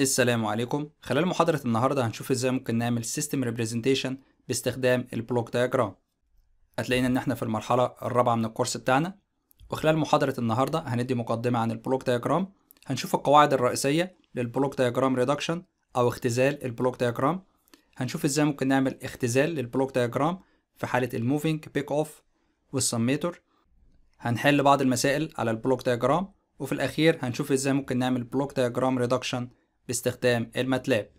السلام عليكم خلال محاضرة النهاردة هنشوف ازاي ممكن نعمل system representation باستخدام البلوك دياجرام هتلاقينا ان احنا في المرحلة الرابعة من الكورس بتاعنا وخلال محاضرة النهاردة هندي مقدمة عن البلوك دياجرام هنشوف القواعد الرئيسية للبلوك دياجرام ريدكشن او اختزال البلوك دياجرام هنشوف ازاي ممكن نعمل اختزال للبلوك دياجرام في حالة الموفينج بيك اوف والسميتور هنحل بعض المسائل على البلوك دياجرام وفي الأخير هنشوف ازاي ممكن نعمل بلوك دياجرام ريدكشن باستخدام الماتلاب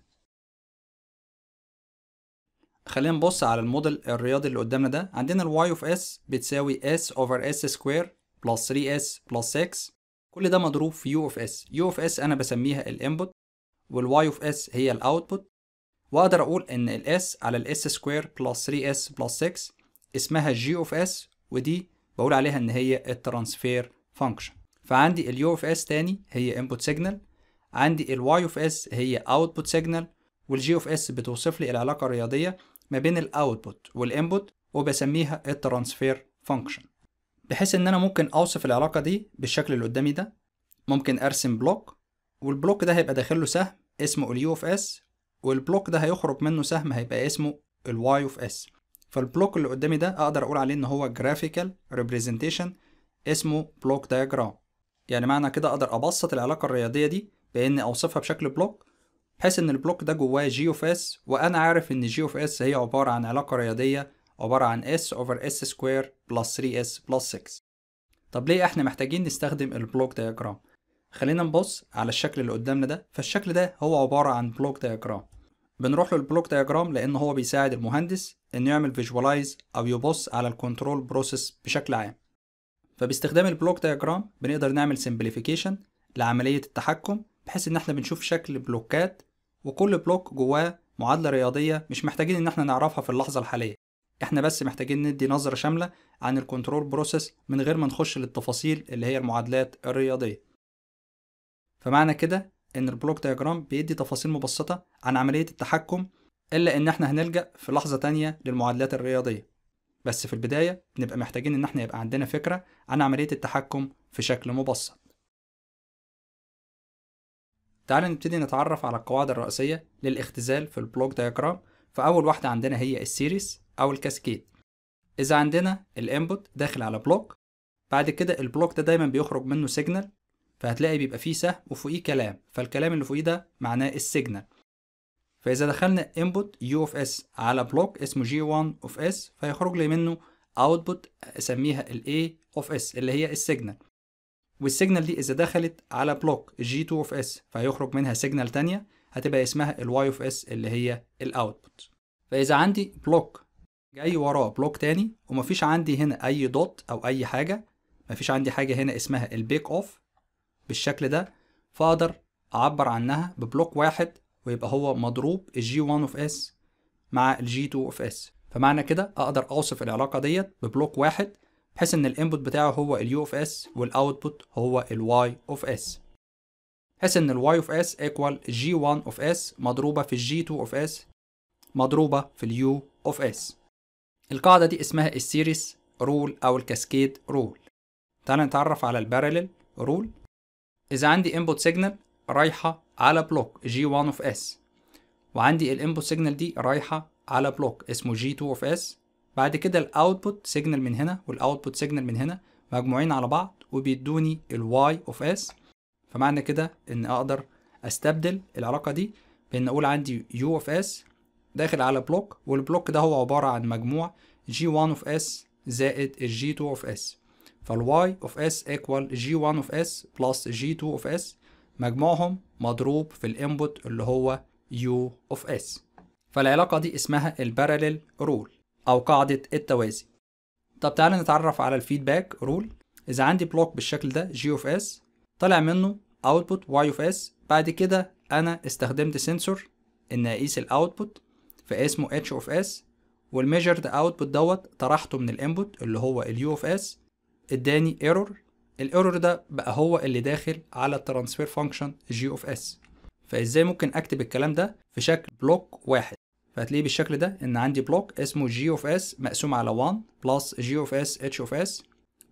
خلينا نبص على الموديل الرياضي اللي قدامنا ده عندنا y of s بتساوي s over s square plus 3 s plus 6 كل ده مضروب في u of s u of s انا بسميها الانبوت y of s هي الاوتبوت واقدر اقول ان الاس على الاس سكوير بلس 3s بلس 6 اسمها جي اوف اس ودي بقول عليها ان هي الترانسفير فانكشن فعندي اليو اوف اس تاني هي انبوت سيجنال عندي الواي اوف اس هي اوتبوت سيجنال والجي اوف اس بتوصف لي العلاقه الرياضيه ما بين الاوتبوت والانبوت وبسميها الترانسفير فانكشن بحيث ان انا ممكن اوصف العلاقه دي بالشكل اللي قدامي ده ممكن ارسم بلوك والبلوك ده هيبقى داخل له سهم اسمه اليو اوف اس والبلوك ده هيخرج منه سهم هيبقى اسمه y of s فالبلوك اللي قدامي ده اقدر اقول عليه ان هو جرافيكال ريبريزنتيشن اسمه بلوك diagram يعني معنى كده اقدر ابسط العلاقه الرياضيه دي باني اوصفها بشكل بلوك بحيث ان البلوك ده جواه g of s وانا عارف ان g of s هي عباره عن علاقه رياضيه عباره عن s over s square plus 3 s plus 6 طب ليه احنا محتاجين نستخدم البلوك ديجرام؟ خلينا نبص على الشكل اللي قدامنا ده فالشكل ده هو عبارة عن بلوك دياجرام بنروح للبلوك دياجرام لان هو بيساعد المهندس انه يعمل فيجوالايز او يبص على الكنترول بروسيس بشكل عام فباستخدام البلوك دياجرام بنقدر نعمل سمبليفيكيشن لعملية التحكم بحيث ان احنا بنشوف شكل بلوكات وكل بلوك جواه معادلة رياضية مش محتاجين ان احنا نعرفها في اللحظة الحالية احنا بس محتاجين ندي نظرة شاملة عن الكنترول بروسيس من غير ما نخش للتفاصيل اللي هي المعادلات الرياضية فمعنى كده ان البلوك دياجرام بيدي تفاصيل مبسطه عن عمليه التحكم الا ان احنا هنلجا في لحظه تانية للمعادلات الرياضيه بس في البدايه بنبقى محتاجين ان احنا يبقى عندنا فكره عن عمليه التحكم في شكل مبسط تعال نبتدي نتعرف على القواعد الرئيسيه للاختزال في البلوك دياجرام فاول واحده عندنا هي السيريس او الكاسكيد اذا عندنا الانبوت داخل على بلوك بعد كده البلوك ده دايما بيخرج منه سيجنال فهتلاقي بيبقى فيه سهم وفوقيه كلام فالكلام اللي فوقيه ده معناه السيجنال فإذا دخلنا input u of s على بلوك اسمه g1 of s فيخرج لي منه output أسميها ال a of s اللي هي السيجنال والسيجنال دي إذا دخلت على بلوك g2 of s فيخرج منها سيجنال تانية هتبقى اسمها ال y of s اللي هي الاوتبوت فإذا عندي بلوك جاي وراه بلوك تاني ومفيش عندي هنا أي دوت أو أي حاجة مفيش عندي حاجة هنا اسمها البيك أوف بالشكل ده فأقدر أعبر عنها ببلوك واحد ويبقى هو مضروب الجي 1 اوف اس مع الجي 2 اوف اس فمعنى كده أقدر أوصف العلاقة ديت ببلوك واحد بحيث إن الانبوت بتاعه هو اليو اوف اس والأوتبوت هو الواي اوف اس بحيث إن الواي اوف اس ايكوال جي 1 اوف اس مضروبة في الجي 2 اوف اس مضروبة في اليو اوف اس القاعدة دي اسمها السيريس رول أو الكاسكيد رول تعالى نتعرف على البارلل رول إذا عندي input signal رايحة على بلوك G1 of S وعندي الانبوت سيجنال دي رايحة على بلوك اسمه G2 of S بعد كده الاوتبوت سيجنال من هنا والاوتبوت سيجنال من هنا مجموعين على بعض وبيدوني ال Y of S فمعنى كده ان اقدر استبدل العلاقه دي بان اقول عندي U of S داخل على بلوك والبلوك ده هو عباره عن مجموع g 1 of S زائد g 2 of S y of s equal g 1 of s plus g 2 of s مجموعهم مضروب في الانبوت اللي هو u of s فالعلاقة دي اسمها الباراليل رول أو قاعدة التوازي طب تعالى نتعرف على الفيدباك رول إذا عندي بلوك بالشكل ده g of s طلع منه output y of s بعد كده أنا استخدمت سنسور إن أقيس الاوتبوت فاسمه h of s والميجرد اوتبوت دوت طرحته من الانبوت اللي هو ال u of s اداني ايرور الايرور ده بقى هو اللي داخل على الترانسفير فانكشن جي اوف اس فازاي ممكن اكتب الكلام ده في شكل بلوك واحد فهتلاقيه بالشكل ده ان عندي بلوك اسمه جي اوف اس مقسوم على 1 بلس جي اوف اس اتش اوف اس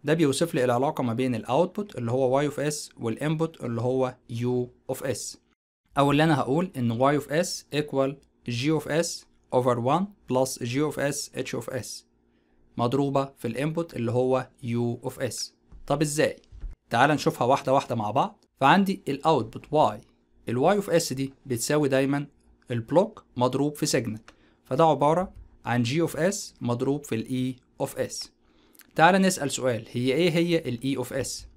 ده بيوصف لي العلاقه ما بين الاوتبوت اللي هو واي اوف اس والانبوت اللي هو يو اوف اس او اللي انا هقول ان واي اوف اس ايكوال جي اوف اس اوفر 1 بلس جي اوف اس اتش اوف اس مضروبة في الانبوت اللي هو U of S طب ازاي؟ تعال نشوفها واحدة واحدة مع بعض فعندي الاوتبوت Y الواي اوف اس دي بتساوي دايما البلوك مضروب في سيجنال فده عبارة عن جي اوف اس مضروب في الاي اوف اس تعال نسأل سؤال هي ايه هي الاي اوف اس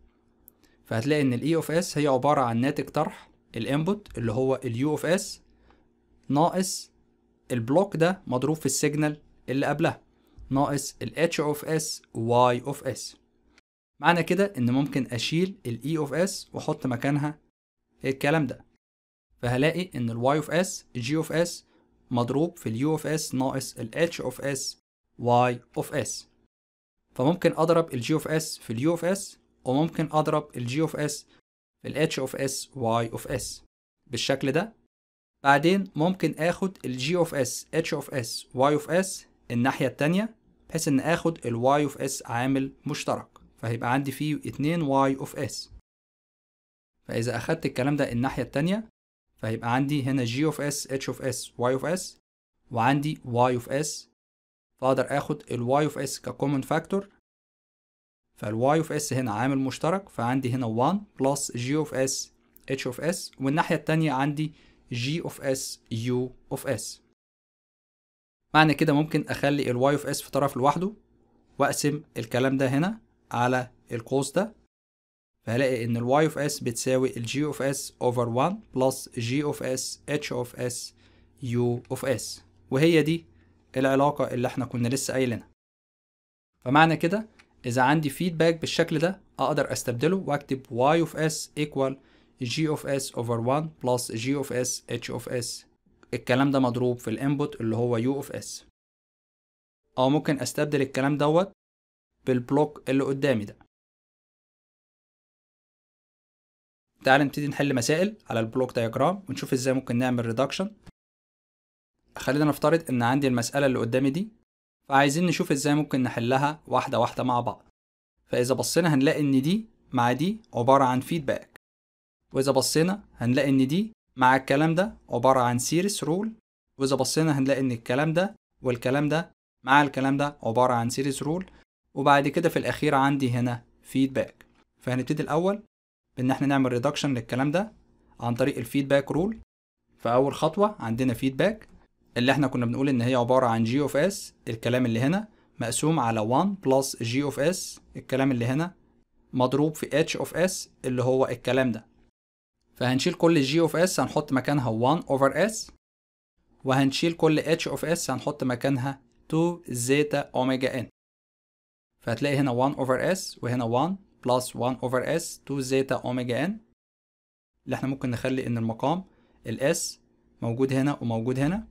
فهتلاقي ان الاي اوف اس هي عبارة عن ناتج طرح الانبوت اللي هو اليو اوف اس ناقص البلوك ده مضروب في السيجنال اللي قبلها ناقص ال h of s y of s معنى كده ان ممكن اشيل ال e of s واحط مكانها الكلام ده فهلاقي ان ال y of s g of s مضروب في ال u of s ناقص ال h of s y of s فممكن اضرب ال g of s في ال u of s وممكن اضرب ال g of s في ال h of s y of s بالشكل ده بعدين ممكن اخد ال g of s h of s y of s الناحية التانية بحيث ان اخد y of s عامل مشترك فهيبقى عندي فيه 2 y of s فاذا اخدت الكلام ده الناحيه التانية فهيبقى عندي هنا g of s h of s y of s وعندي y of s فاقدر اخد y of s ككومن فاكتور y of s هنا عامل مشترك فعندي هنا 1 plus g of s h of s والناحيه التانية عندي g of s u of s معنى كده ممكن اخلي الواي اوف اس في طرف لوحده واقسم الكلام ده هنا على القوس ده فهلاقي ان الواي اوف اس بتساوي الجي اوف اس اوفر 1 بلس جي اوف اس اتش اوف اس يو اوف اس وهي دي العلاقة اللي احنا كنا لسه قايلينها فمعنى كده اذا عندي فيدباك بالشكل ده اقدر استبدله واكتب y of s ايكوال g of s over 1 بلس g of s h of s الكلام ده مضروب في الانبوت اللي هو يو اوف اس او ممكن استبدل الكلام دوت بالبلوك اللي قدامي ده تعال نبتدي نحل مسائل على البلوك دايجرام ونشوف ازاي ممكن نعمل ريدكشن خلينا نفترض ان عندي المسألة اللي قدامي دي فعايزين نشوف ازاي ممكن نحلها واحدة واحدة مع بعض فاذا بصينا هنلاقي ان دي مع دي عبارة عن فيدباك واذا بصينا هنلاقي ان دي مع الكلام ده عبارة عن سيريس رول وإذا بصينا هنلاقي إن الكلام ده والكلام ده مع الكلام ده عبارة عن سيريس رول وبعد كده في الأخير عندي هنا فيدباك فهنبتدي الأول بإن إحنا نعمل ريدكشن للكلام ده عن طريق الفيدباك رول فأول خطوة عندنا فيدباك اللي إحنا كنا بنقول إن هي عبارة عن جي أوف إس الكلام اللي هنا مقسوم على 1 بلس جي أوف إس الكلام اللي هنا مضروب في اتش أوف إس اللي هو الكلام ده فهنشيل كل g اوف s هنحط مكانها 1 over s وهنشيل كل h اوف s هنحط مكانها 2 زيتا اوميجا n فهتلاقي هنا 1 over s وهنا 1 plus 1 over s 2 زيتا اوميجا n اللي احنا ممكن نخلي ان المقام الاس موجود هنا وموجود هنا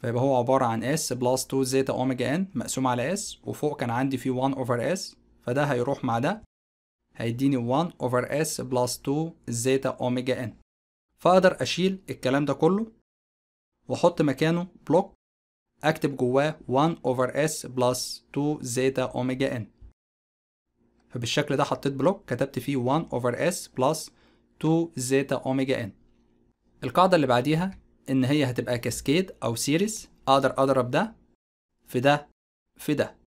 فيبقى هو عبارة عن اس بلس 2 زيتا اوميجا ان مقسوم على اس وفوق كان عندي فيه 1 اوفر اس فده هيروح مع ده هيديني 1 over s plus 2 زيتا اوميجا n فاقدر اشيل الكلام ده كله واحط مكانه بلوك اكتب جواه 1 over s plus 2 زيتا اوميجا n فبالشكل ده حطيت بلوك كتبت فيه 1 over s plus 2 زيتا اوميجا n القاعدة اللي بعديها ان هي هتبقى كاسكيد او سيريز اقدر اضرب ده في ده في ده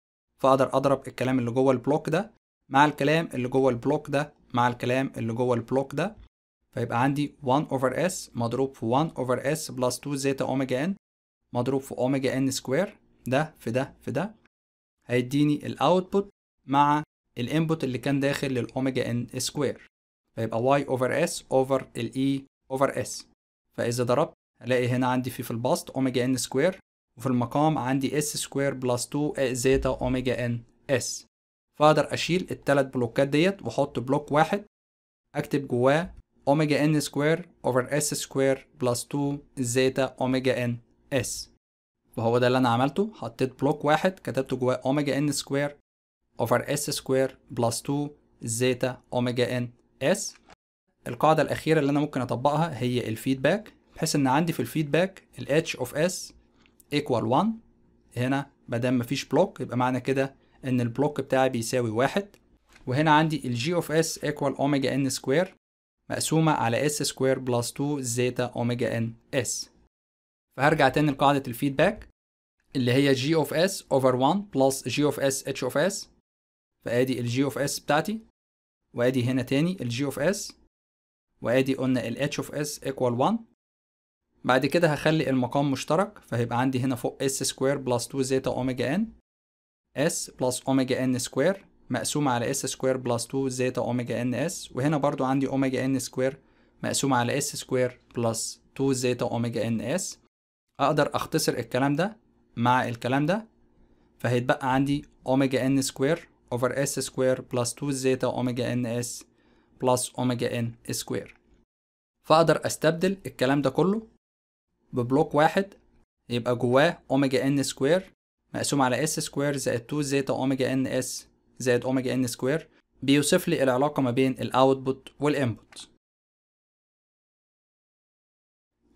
فاقدر اضرب الكلام اللي جوه البلوك ده مع الكلام اللي جوه البلوك ده مع الكلام اللي جوه البلوك ده فيبقى عندي 1 over s مضروب في 1 over s بلس 2 زيتا اوميجا n مضروب في اوميجا n سكوير ده في ده في ده هيديني الاوتبوت مع الانبوت اللي كان داخل للاوميجا n سكوير فيبقى y over s over ال e over s فاذا ضربت هلاقي هنا عندي في في البسط اوميجا n سكوير وفي المقام عندي s سكوير بلس 2 زيتا اوميجا n s فاقدر اشيل التلات بلوكات ديت واحط بلوك واحد اكتب جواه اوميجا ان سكوير اوفر اس سكوير بلس 2 زيتا اوميجا ان اس وهو ده اللي انا عملته حطيت بلوك واحد كتبت جواه اوميجا ان سكوير اوفر اس سكوير بلس 2 زيتا اوميجا ان اس القاعدة الأخيرة اللي أنا ممكن أطبقها هي الفيدباك بحيث إن عندي في الفيدباك ال h of s equal 1 هنا ما دام مفيش بلوك يبقى معنى كده ان البلوك بتاعي بيساوي واحد وهنا عندي g اوف اس ايكوال اوميجا ان سكوير مقسومة على اس سكوير بلس 2 زيتا اوميجا ان اس فهرجع تاني لقاعدة الفيدباك اللي هي جي اوف اس اوفر 1 بلس جي اوف اس اتش اوف اس فادي g اوف اس بتاعتي وادي هنا تاني g اوف اس وادي قلنا ال h of s equal 1 بعد كده هخلي المقام مشترك فهيبقى عندي هنا فوق s square plus 2 زيتا اوميجا n S بلس اوميجا n سكوير مقسوم على S سكوير بلس 2 زيتا اوميجا n S وهنا برضو عندي اوميجا n سكوير مقسوم على S سكوير بلس 2 زيتا اوميجا n S اقدر اختصر الكلام ده مع الكلام ده فهيتبقى عندي اوميجا n سكوير اوفر S سكوير بلس 2 زيتا اوميجا n S بلس اوميجا n سكوير فاقدر استبدل الكلام ده كله ببلوك واحد يبقى جواه اوميجا n سكوير مقسوم على اس سكوير زائد 2 زيتا اوميجا ان اس زائد اوميجا ان سكوير بيوصف لي العلاقة ما بين الاوتبوت والانبوت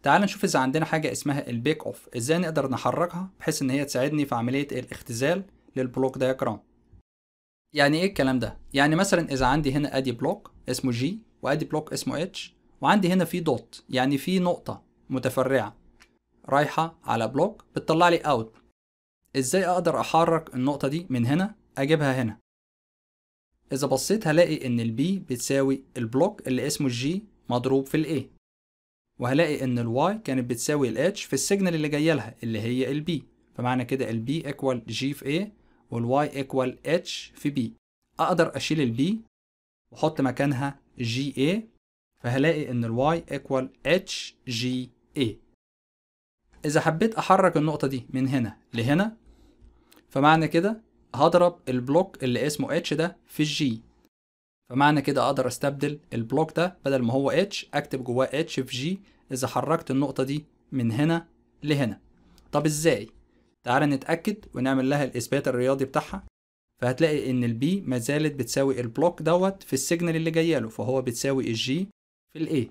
تعال نشوف اذا عندنا حاجة اسمها البيك اوف ازاي نقدر نحركها بحيث ان هي تساعدني في عملية الاختزال للبلوك دياجرام يعني ايه الكلام ده يعني مثلا اذا عندي هنا ادي بلوك اسمه جي وادي بلوك اسمه اتش وعندي هنا في دوت يعني في نقطة متفرعة رايحة على بلوك بتطلع لي اوتبوت ازاي اقدر احرك النقطة دي من هنا اجيبها هنا اذا بصيت هلاقي ان البي بتساوي البلوك اللي اسمه الجي مضروب في الاي وهلاقي ان الواي كانت بتساوي الاتش في السيجنال اللي جايه لها اللي هي البي فمعنى كده البي ايكوال جي في اي والواي ايكوال اتش في بي اقدر اشيل البي واحط مكانها جي اي فهلاقي ان الواي ايكوال اتش جي اي اذا حبيت احرك النقطه دي من هنا لهنا فمعنى كده هضرب البلوك اللي اسمه اتش ده في الجي فمعنى كده اقدر استبدل البلوك ده بدل ما هو اتش اكتب جواه اتش في جي اذا حركت النقطه دي من هنا لهنا طب ازاي تعال نتاكد ونعمل لها الاثبات الرياضي بتاعها فهتلاقي ان البي ما زالت بتساوي البلوك دوت في السيجنال اللي جايه له فهو بتساوي الجي في الاي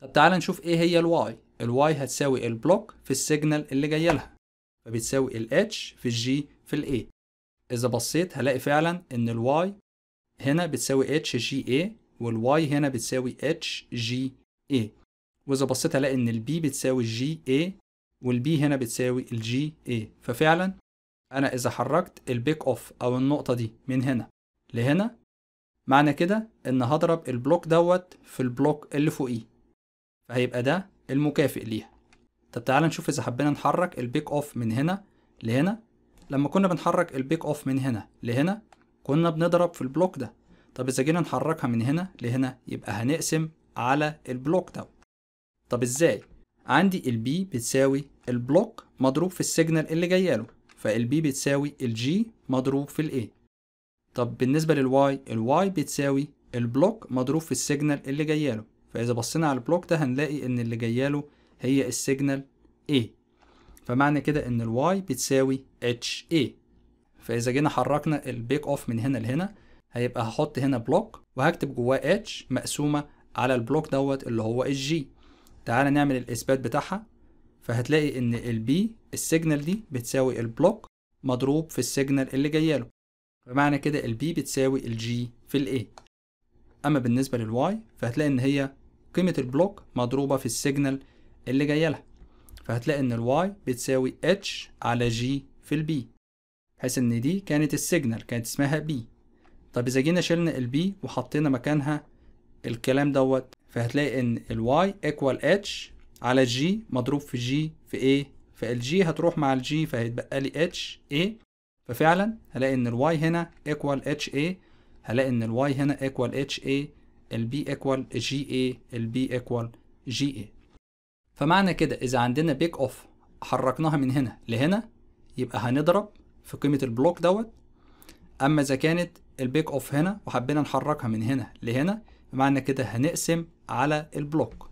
طب تعال نشوف ايه هي الواي الواي هتساوي البلوك في السيجنال اللي جايه لها فبتساوي الاتش في الجي في الـ A إذا بصيت هلاقي فعلا إن الـ Y هنا بتساوي H G A Y هنا بتساوي H G A وإذا بصيت هلاقي إن الـ B بتساوي G A B هنا بتساوي الـ G A ففعلا أنا إذا حركت الـ Back Off أو النقطة دي من هنا لهنا معنى كده إن هضرب البلوك دوت في البلوك اللي فوقيه e. فهيبقى ده المكافئ ليها طب تعالى نشوف إذا حبينا نحرك البيك أوف من هنا لهنا لما كنا بنحرك البيك اوف من هنا لهنا كنا بنضرب في البلوك ده طب اذا جينا نحركها من هنا لهنا يبقى هنقسم على البلوك ده طب ازاي عندي البي بتساوي البلوك مضروب في السيجنال اللي جايله فالبي بتساوي الجي مضروب في الاي طب بالنسبه للواي الواي بتساوي البلوك مضروب في السيجنال اللي جايله فاذا بصينا على البلوك ده هنلاقي ان اللي جايله هي السيجنال A فمعنى كده ان الواي بتساوي اتش اي فاذا جينا حركنا البيك اوف من هنا لهنا هيبقى هحط هنا بلوك وهكتب جواه اتش مقسومه على البلوك دوت اللي هو الجي تعال نعمل الاثبات بتاعها فهتلاقي ان البي السيجنال دي بتساوي البلوك مضروب في السيجنال اللي له فمعنى كده البي بتساوي الجي في الاي اما بالنسبه للواي فهتلاقي ان هي قيمه البلوك مضروبه في السيجنال اللي جايه لها فهتلاقي ان الواي بتساوي اتش على جي في البي حيث ان دي كانت السيجنال كانت اسمها بي طب اذا جينا شلنا البي وحطينا مكانها الكلام دوت فهتلاقي ان الواي ايكوال اتش على جي مضروب في جي في ايه فالجي هتروح مع الجي فهيتبقى لي اتش A ففعلا هلاقي ان الواي هنا ايكوال اتش ايه هلاقي ان الواي هنا ايكوال اتش ايه البي ايكوال جي ايه البي ايكوال جي ايه فمعنى كده إذا عندنا بيك أوف حركناها من هنا لهنا يبقى هنضرب في قيمة البلوك دوت أما إذا كانت البيك أوف هنا وحبينا نحركها من هنا لهنا معنى كده هنقسم على البلوك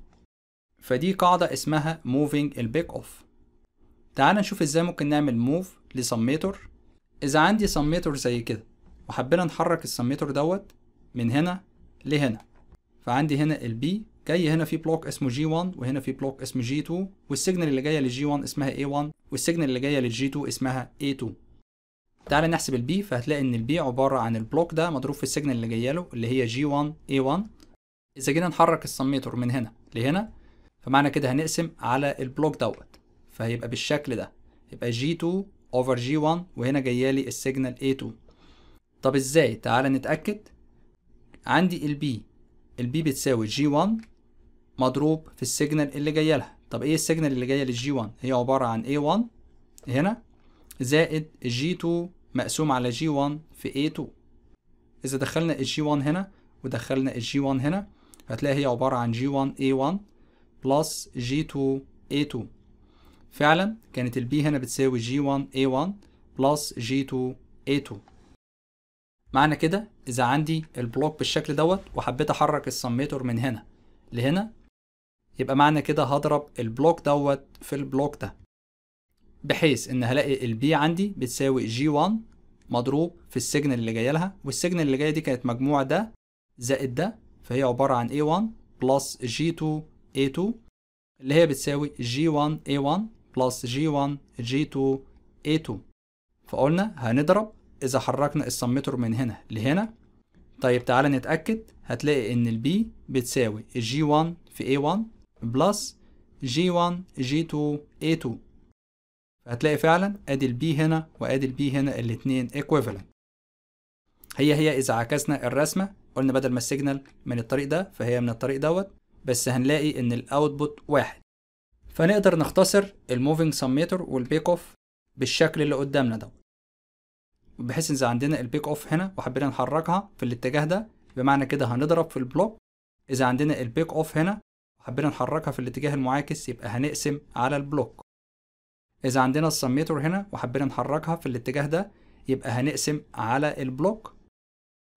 فدي قاعدة اسمها موفينج البيك أوف تعال نشوف إزاي ممكن نعمل موف لسميتور إذا عندي سميتور زي كده وحبينا نحرك السميتور دوت من هنا لهنا فعندي هنا البي جاي هنا في بلوك اسمه جي 1 وهنا في بلوك اسمه جي 2 والسيجنال اللي جايه للجي 1 اسمها اي 1 والسيجنال اللي جايه للجي 2 اسمها اي 2 تعالى نحسب البي فهتلاقي ان البي عباره عن البلوك ده مضروب في السيجنال اللي جايه له اللي هي جي 1 اي 1 اذا جينا نحرك السميتور من هنا لهنا فمعنى كده هنقسم على البلوك دوت فهيبقى بالشكل ده يبقى جي 2 اوفر جي 1 وهنا جايه لي السيجنال اي 2 طب ازاي تعالى نتاكد عندي البي البي بتساوي جي 1 مضروب في السيجنال اللي جايه لها طب ايه السيجنال اللي جايه للجي 1 هي عباره عن اي 1 هنا زائد جي 2 مقسوم على جي 1 في اي 2 اذا دخلنا الجي 1 هنا ودخلنا الجي 1 هنا هتلاقي هي عباره عن جي 1 اي 1 بلس جي 2 اي 2 فعلا كانت البي هنا بتساوي جي 1 اي 1 بلس جي 2 اي 2 معنى كده اذا عندي البلوك بالشكل دوت وحبيت احرك السميتور من هنا لهنا يبقى معنى كده هضرب البلوك دوت في البلوك ده بحيث ان هلاقي البي عندي بتساوي جي 1 مضروب في السيجنال اللي جايه لها والسيجنال اللي جايه دي كانت مجموع ده زائد ده فهي عباره عن A1 بلس G2 A2 اللي هي بتساوي G1 A1 بلس G1 G2 A2 فقلنا هنضرب إذا حركنا السمتر من هنا لهنا طيب تعالى نتأكد هتلاقي إن البي بتساوي G1 في A1 بلس جي 1 جي 2 اي 2 هتلاقي فعلا ادي البي هنا وادي البي هنا الاتنين ايكويفالنت هي هي اذا عكسنا الرسمه قلنا بدل ما السيجنال من الطريق ده فهي من الطريق دوت بس هنلاقي ان الاوتبوت واحد فنقدر نختصر الموفينج سميتر والبيك اوف بالشكل اللي قدامنا ده بحيث ان اذا عندنا البيك اوف هنا وحبينا نحركها في الاتجاه ده بمعنى كده هنضرب في البلوك اذا عندنا البيك اوف هنا وحبينا نحركها في الاتجاه المعاكس يبقى هنقسم على البلوك إذا عندنا السميتور هنا وحبينا نحركها في الاتجاه ده يبقى هنقسم على البلوك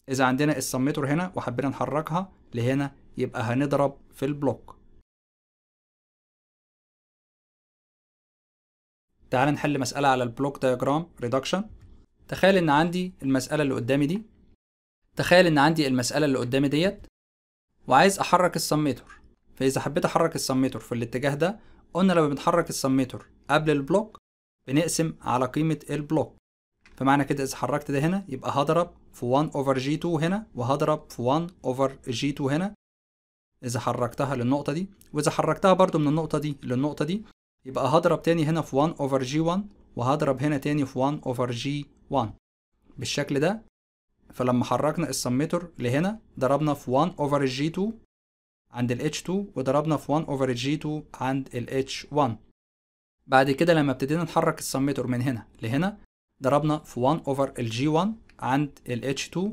إذا عندنا السميتور هنا وحبينا نحركها لهنا يبقى هنضرب في البلوك تعال نحل مسألة على البلوك دياجرام ريدكشن تخيل إن عندي المسألة اللي قدامي دي تخيل إن عندي المسألة اللي قدامي ديت وعايز أحرك السميتور فإذا حبيت أحرك السميتور في الاتجاه ده قلنا لما بنحرك السميتور قبل البلوك بنقسم على قيمة البلوك فمعنى كده إذا حركت ده هنا يبقى هضرب في 1 أوفر جي 2 هنا وهضرب في 1 أوفر جي 2 هنا إذا حركتها للنقطة دي وإذا حركتها برضو من النقطة دي للنقطة دي يبقى هضرب تاني هنا في 1 أوفر جي 1 وهضرب هنا تاني في 1 أوفر جي 1 بالشكل ده فلما حركنا السميتور لهنا ضربنا في 1 أوفر جي 2 عند ال H2 وضربنا في 1 over G2 عند ال H1 بعد كده لما ابتدينا نحرك السميتور من هنا لهنا ضربنا في 1 over ال G1 عند ال H2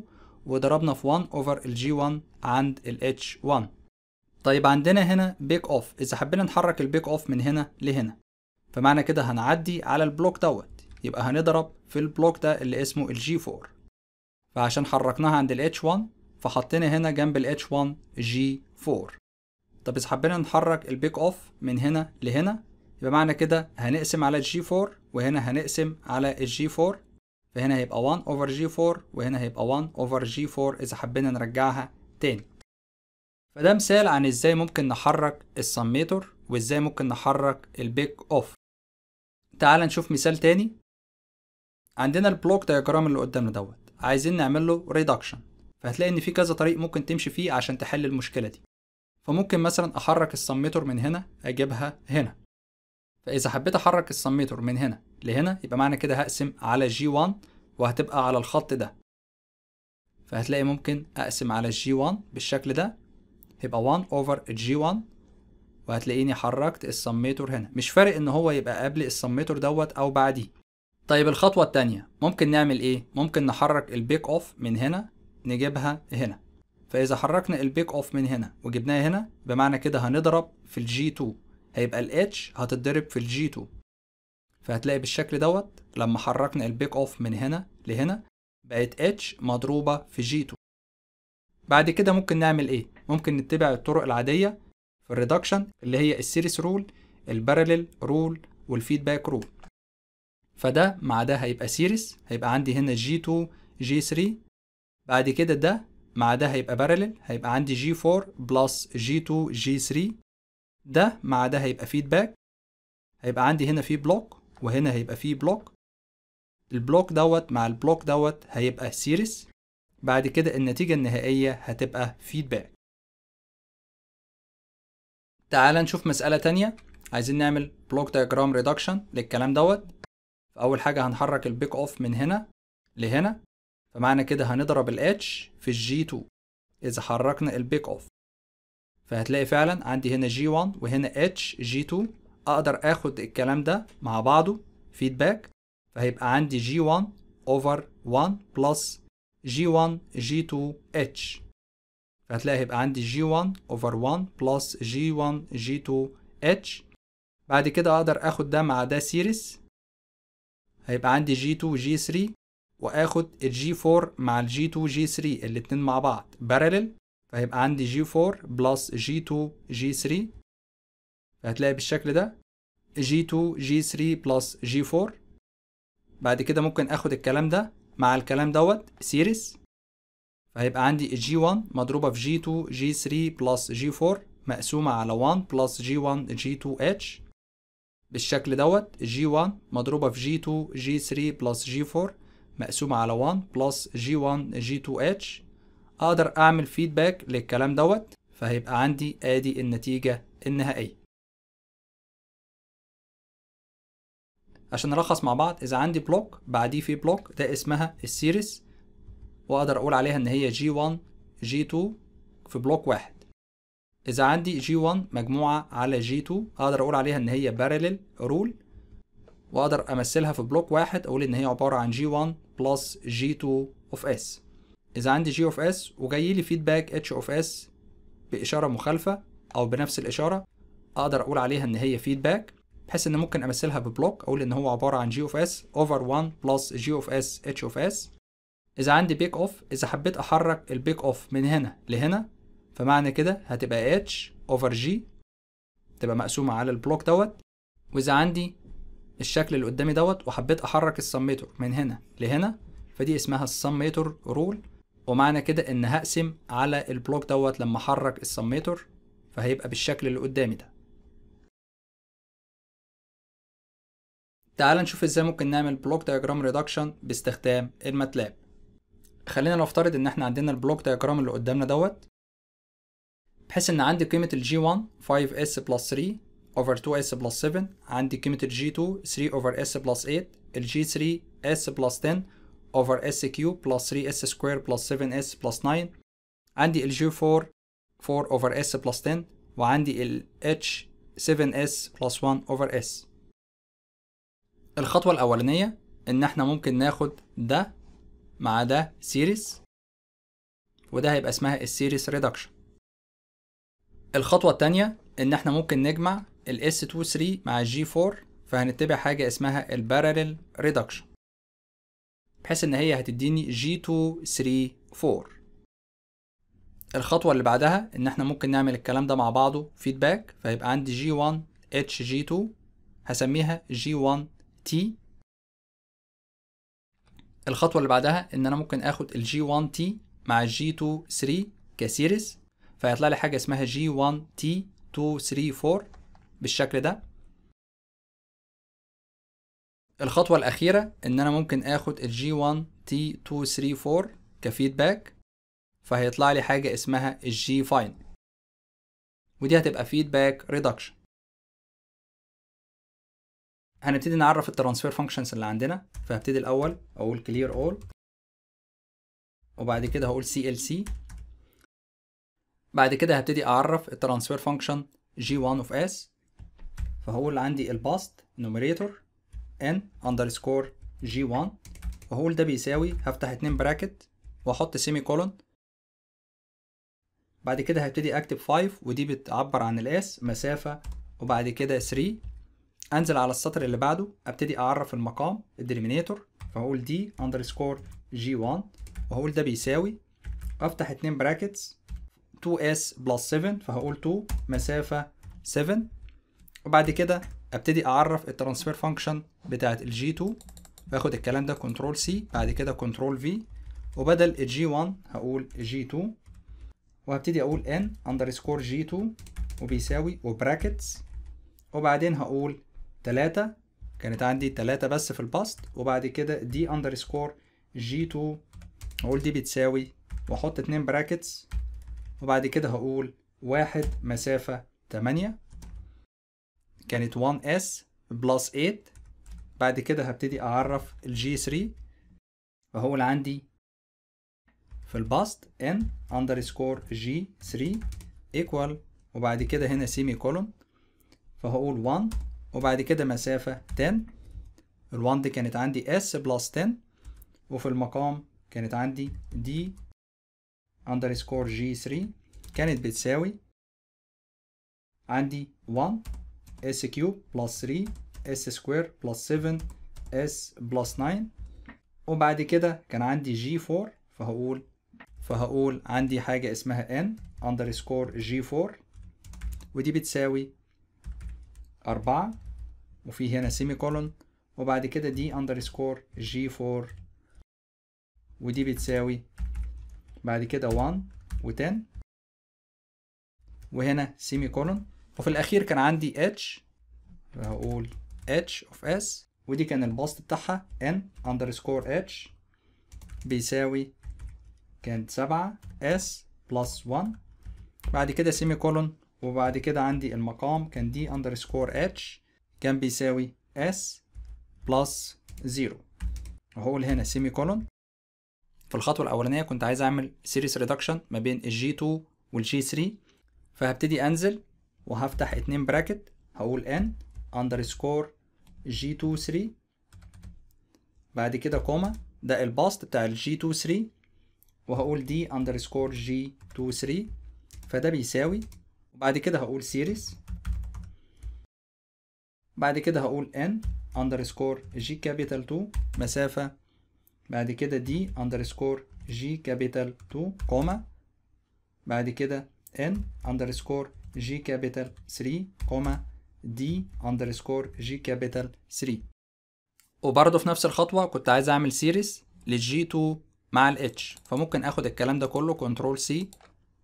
وضربنا في 1 over ال G1 عند ال H1 طيب عندنا هنا بيك اوف إذا حبينا نحرك البيك اوف من هنا لهنا فمعنى كده هنعدي على البلوك دوت يبقى هنضرب في البلوك ده اللي اسمه ال G4 فعشان حركناها عند ال H1 فحطينا هنا جنب ال H1 G4 طب إذا حبينا نحرك البيك أوف من هنا لهنا يبقى معنى كده هنقسم على G4 وهنا هنقسم على G4 فهنا هيبقى 1 over G4 وهنا هيبقى 1 over G4 إذا حبينا نرجعها تاني فده مثال عن إزاي ممكن نحرك السميتور وإزاي ممكن نحرك البيك أوف تعال نشوف مثال تاني عندنا البلوك دياجرام اللي قدامنا دوت عايزين نعمل له ريدكشن فهتلاقي ان في كذا طريق ممكن تمشي فيه عشان تحل المشكله دي فممكن مثلا احرك السميتور من هنا اجيبها هنا فاذا حبيت احرك السميتور من هنا لهنا يبقى معنى كده هقسم على جي 1 وهتبقى على الخط ده فهتلاقي ممكن اقسم على جي 1 بالشكل ده هيبقى 1 اوفر جي 1 وهتلاقيني حركت السميتور هنا مش فارق ان هو يبقى قبل السميتور دوت او بعديه طيب الخطوه الثانيه ممكن نعمل ايه ممكن نحرك البيك اوف من هنا نجيبها هنا فإذا حركنا البيك أوف من هنا وجبناها هنا بمعنى كده هنضرب في الجي 2 هيبقى الاتش H هتتضرب في الجي 2 فهتلاقي بالشكل دوت لما حركنا البيك أوف من هنا لهنا بقت H مضروبة في جي 2 بعد كده ممكن نعمل إيه؟ ممكن نتبع الطرق العادية في الريدكشن اللي هي السيريس رول البارلل رول والفيدباك رول فده مع ده هيبقى سيريس هيبقى عندي هنا جي 2 جي 3 بعد كده ده مع ده هيبقى بارلل هيبقى عندي جي 4 بلس جي 2 جي 3 ده مع ده هيبقى فيدباك هيبقى عندي هنا في بلوك وهنا هيبقى في بلوك البلوك دوت مع البلوك دوت هيبقى سيريس بعد كده النتيجة النهائية هتبقى فيدباك تعال نشوف مسألة تانية عايزين نعمل بلوك دياجرام ريدكشن للكلام دوت فأول حاجة هنحرك البيك اوف من هنا لهنا فمعنى كده هنضرب ال H في g 2 إذا حركنا البيك أوف فهتلاقي فعلا عندي هنا جي 1 وهنا H جي 2 أقدر آخد الكلام ده مع بعضه فيدباك فهيبقى عندي جي 1 أوفر 1 بلس جي 1 جي 2 H فهتلاقي هيبقى عندي جي 1 أوفر 1 بلس جي 1 جي 2 H بعد كده أقدر آخد ده مع ده سيريس هيبقى عندي جي 2 جي 3 واخد الجي 4 مع الجي 2 جي 3 الاتنين مع بعض بارلل فهيبقى عندي جي 4 بلس جي 2 جي 3 هتلاقي بالشكل ده جي 2 جي 3 بلس جي 4 بعد كده ممكن اخد الكلام ده مع الكلام دوت سيريس فهيبقى عندي جي 1 مضروبة في جي 2 جي 3 بلس جي 4 مقسومة على 1 بلس جي 1 جي 2 اتش بالشكل دوت جي 1 مضروبة في جي 2 جي 3 بلس جي 4 مقسومة على 1 بلس جي 1 جي 2 اتش اقدر اعمل فيدباك للكلام دوت فهيبقى عندي ادي النتيجة النهائية عشان نلخص مع بعض اذا عندي بلوك بعديه في بلوك ده اسمها السيريس واقدر اقول عليها ان هي جي 1 جي 2 في بلوك واحد اذا عندي جي 1 مجموعة على جي 2 اقدر اقول عليها ان هي بارلل رول واقدر امثلها في بلوك واحد اقول ان هي عباره عن g1 بلس g2 of s اذا عندي g of s وجاي لي فيدباك اتش of s باشاره مخالفه او بنفس الاشاره اقدر اقول عليها ان هي فيدباك بحيث ان ممكن امثلها ببلوك اقول ان هو عباره عن g of s over 1 بلس g of s اتش of s اذا عندي بيك اوف اذا حبيت احرك البيك اوف من هنا لهنا فمعنى كده هتبقى h over g تبقى مقسومه على البلوك دوت واذا عندي الشكل اللي قدامي دوت وحبيت احرك السميتور من هنا لهنا فدي اسمها السميتور رول ومعنى كده ان هقسم على البلوك دوت لما احرك السميتور فهيبقى بالشكل اللي قدامي ده تعال نشوف ازاي ممكن نعمل بلوك دياجرام ريدكشن باستخدام الماتلاب خلينا نفترض ان احنا عندنا البلوك دياجرام اللي قدامنا دوت بحيث ان عندي قيمة الجي 1 5s بلس 3 over 2s plus 7 عندي قيمة g 2 3 over s plus 8 g 3 s plus 10 over s cube plus 3s square plus 7s plus 9 عندي g 4 4 over s plus 10 وعندي ال h 7s plus 1 over s الخطوة الأولانية إن إحنا ممكن ناخد ده مع ده series وده هيبقى اسمها series ريدكشن الخطوة التانية إن إحنا ممكن نجمع ال S23 مع g 4 فهنتبع حاجة اسمها Parallel ريدكشن بحيث ان هي هتديني g 2 3 4 الخطوة اللي بعدها ان احنا ممكن نعمل الكلام ده مع بعضه فيدباك فيبقى عندي g 1 H, g 2 هسميها g 1 T الخطوة اللي بعدها ان انا ممكن اخد g 1 t مع g 2 3 كسيريز فيطلع لي حاجة اسمها g 1 t 2 3 4 بالشكل ده الخطوة الأخيرة إن أنا ممكن آخد الـ G1T234 كفيدباك فهيطلع لي حاجة اسمها الـ G Fine ودي هتبقى فيدباك ريدكشن هنبتدي نعرف الترانسفير فانكشنز اللي عندنا فهبتدي الأول أقول clear all وبعد كده هقول CLC بعد كده هبتدي أعرف الترانسفير فانكشن G1 of S فهقول عندي الباست نوميريتور ان اندرسكور جي 1 وهقول ده بيساوي هفتح اتنين براكت واحط سيمي كولون بعد كده هبتدي اكتب 5 ودي بتعبر عن الاس مسافة وبعد كده 3 انزل على السطر اللي بعده ابتدي اعرف المقام الديليمينيتور فهقول دي اندرسكور جي 1 وهقول ده بيساوي افتح اتنين براكتس 2s بلس 7 فهقول 2 مسافة 7 وبعد كده ابتدي اعرف الترانسفير فانكشن بتاعت الجي 2 باخد الكلام ده كنترول سي بعد كده كنترول في وبدل الجي 1 هقول جي 2 وهبتدي اقول ان اندرسكور جي 2 وبيساوي وبراكتس وبعدين هقول 3 كانت عندي 3 بس في الباست وبعد كده دي اندرسكور جي 2 هقول دي بتساوي واحط 2 براكتس وبعد كده هقول واحد مسافة 8 كانت 1s بلس 8 بعد كده هبتدي اعرف الجي 3 فهقول عندي في الباست n underscore g 3 equal وبعد كده هنا سيمي كولوم فهقول 1 وبعد كده مسافة 10 ال1 دي كانت عندي s بلس 10 وفي المقام كانت عندي d underscore g 3 كانت بتساوي عندي 1 s كيوب بلس 3 s سكوير بلس 7 s بلس 9 وبعد كده كان عندي g 4 فهقول فهقول عندي حاجة اسمها n underscore g 4 ودي بتساوي 4 وفي هنا سيمي كولون وبعد كده دي underscore g 4 ودي بتساوي بعد كده 1 و10 وهنا سيمي كولون وفي الاخير كان عندي اتش هقول اتش اوف اس ودي كان الباست بتاعها n اندرسكور h بيساوي كانت سبعة s plus 1 بعد كده سيمي كولون وبعد كده عندي المقام كان دي اندرسكور h كان بيساوي s plus 0 وهقول هنا سيمي كولون في الخطوة الأولانية كنت عايز أعمل series reduction ما بين الجي 2 والجي 3 فهبتدي أنزل وهفتح اتنين براكت هقول ان اندرسكور جي 2 3 بعد كده كوما ده الباست بتاع الجي 2 3 وهقول دي اندرسكور جي 2 3 فده بيساوي وبعد كده هقول سيريز بعد كده هقول ان اندرسكور جي كابيتال 2 مسافة بعد كده دي اندرسكور جي كابيتال 2 كوما بعد كده ان اندرسكور G capital 3 دي D underscore G capital 3 وبرضه في نفس الخطوة كنت عايز أعمل سيريس للجي 2 مع ال H فممكن آخد الكلام ده كله كنترول سي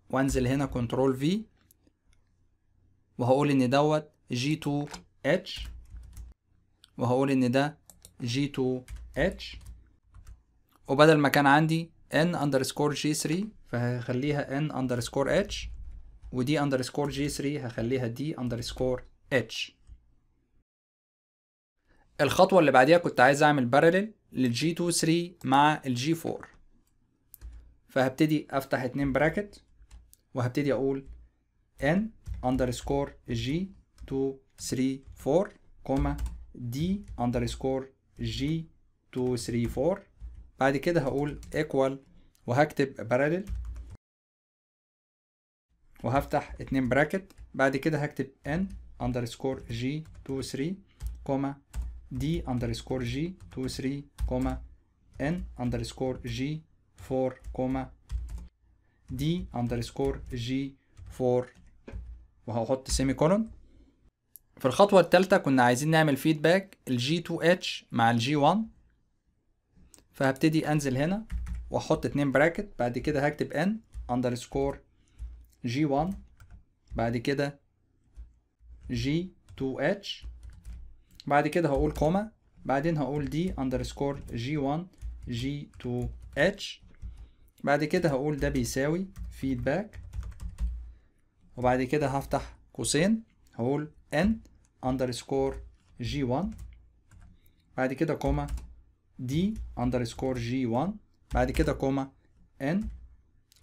وأنزل هنا كنترول في وهقول إن دوت جي 2 اتش وهقول ان ده جي 2 اتش وبدل ما كان عندي ان اندرسكور جي 3 فهخليها ان اندرسكور اتش ودي اندرسكور جي 3 هخليها دي اندرسكور اتش الخطوة اللي بعديها كنت عايز اعمل بارلل للجي 2 3 مع الجي 4 فهبتدي افتح اتنين براكت وهبتدي اقول n اندرسكور جي 2 3 4 كوما دي اندرسكور جي 2 3 4 بعد كده هقول equal وهكتب parallel وهفتح اتنين براكت بعد كده هكتب n underscore g 23 كوما d underscore g 23 كوما n underscore g 4 كوما d underscore g 4 وهحط سيمي كولون في الخطوة التالتة كنا عايزين نعمل فيدباك ال G2H مع ال G1 فهبتدي أنزل هنا وأحط اتنين براكت بعد كده هكتب N underscore جي 1 بعد كده جي 2 h بعد كده هقول كوما بعدين هقول دي اندرسكور جي 1 جي 2 h بعد كده هقول ده بيساوي فيدباك وبعد كده هفتح قوسين هقول n اندرسكور جي 1 بعد كده كوما دي اندرسكور جي 1 بعد كده كوما n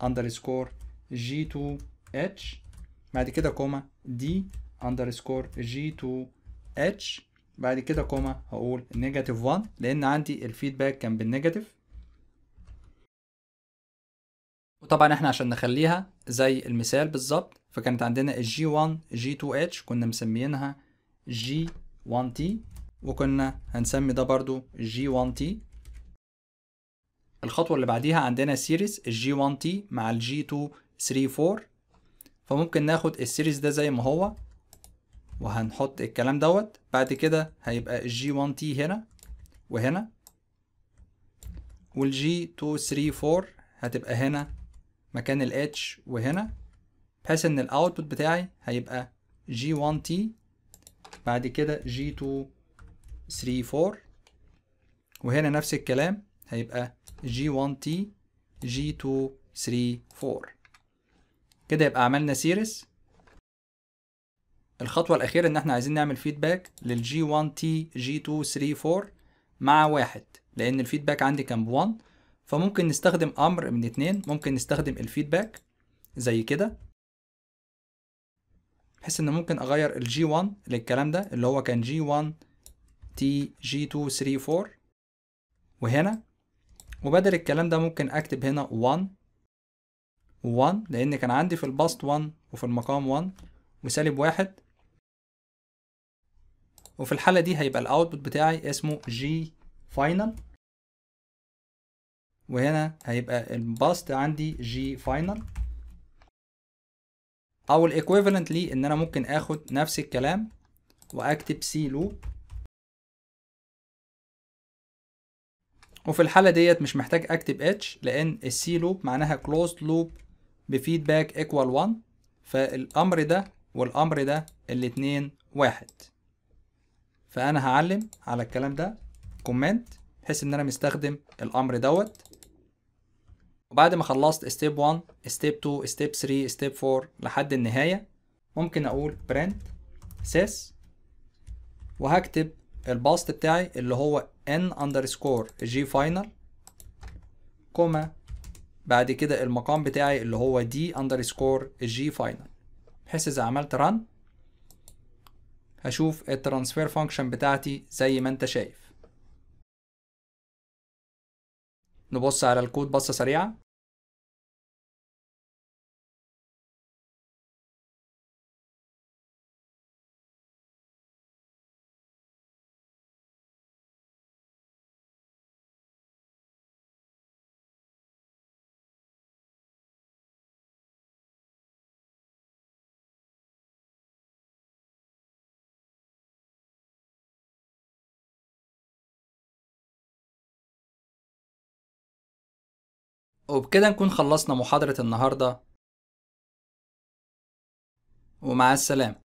اندرسكور جي 2 اتش بعد كده كوما دي اندرسكور جي 2 اتش بعد كده كوما هقول نيجاتيف 1 لان عندي الفيدباك كان بالنيجاتيف وطبعا احنا عشان نخليها زي المثال بالظبط فكانت عندنا الجي 1 جي 2 اتش كنا مسميينها جي 1 تي وكنا هنسمي ده برضو جي 1 تي الخطوه اللي بعديها عندنا سيريس الجي 1 تي مع الجي 2 3 4 فممكن ناخد السيريز ده زي ما هو وهنحط الكلام دوت بعد كده هيبقى الجي 1 تي هنا وهنا والجي 2 3 4 هتبقى هنا مكان الاتش وهنا بحيث ان الاوتبوت بتاعي هيبقى جي 1 تي بعد كده جي 2 3 4 وهنا نفس الكلام هيبقى جي 1 تي جي 2 3 4 كده يبقى عملنا سيريس الخطوة الأخيرة إن إحنا عايزين نعمل فيدباك g 1 تي جي 2 3 4 مع واحد لأن الفيدباك عندي كان ب1 فممكن نستخدم أمر من اتنين ممكن نستخدم الفيدباك زي كده بحيث إن ممكن أغير g 1 للكلام ده اللي هو كان جي 1 تي جي 2 3 4 وهنا وبدل الكلام ده ممكن أكتب هنا 1 و1 لأن كان عندي في الباست 1 وفي المقام 1 وسالب 1 وفي الحالة دي هيبقى الأوتبوت بتاعي اسمه جي final وهنا هيبقى الباست عندي جي final او الايكويفالنت لي ان انا ممكن اخد نفس الكلام واكتب سي لوب وفي الحالة ديت مش محتاج اكتب اتش لان السي لوب معناها closed loop بفيدباك ايكوال 1 فالامر ده والامر ده الاتنين واحد فانا هعلم على الكلام ده كومنت بحيث ان انا مستخدم الامر دوت وبعد ما خلصت ستيب 1 ستيب 2 ستيب 3 ستيب 4 لحد النهايه ممكن اقول برنت سيس وهكتب الباست بتاعي اللي هو n underscore g final كوما بعد كده المقام بتاعي اللي هو دي اندرسكور جي فاينل بحيث اذا عملت ران هشوف الترانسفير فانكشن بتاعتي زي ما انت شايف نبص على الكود بصة سريعة وبكده نكون خلصنا محاضرة النهاردة ومع السلامة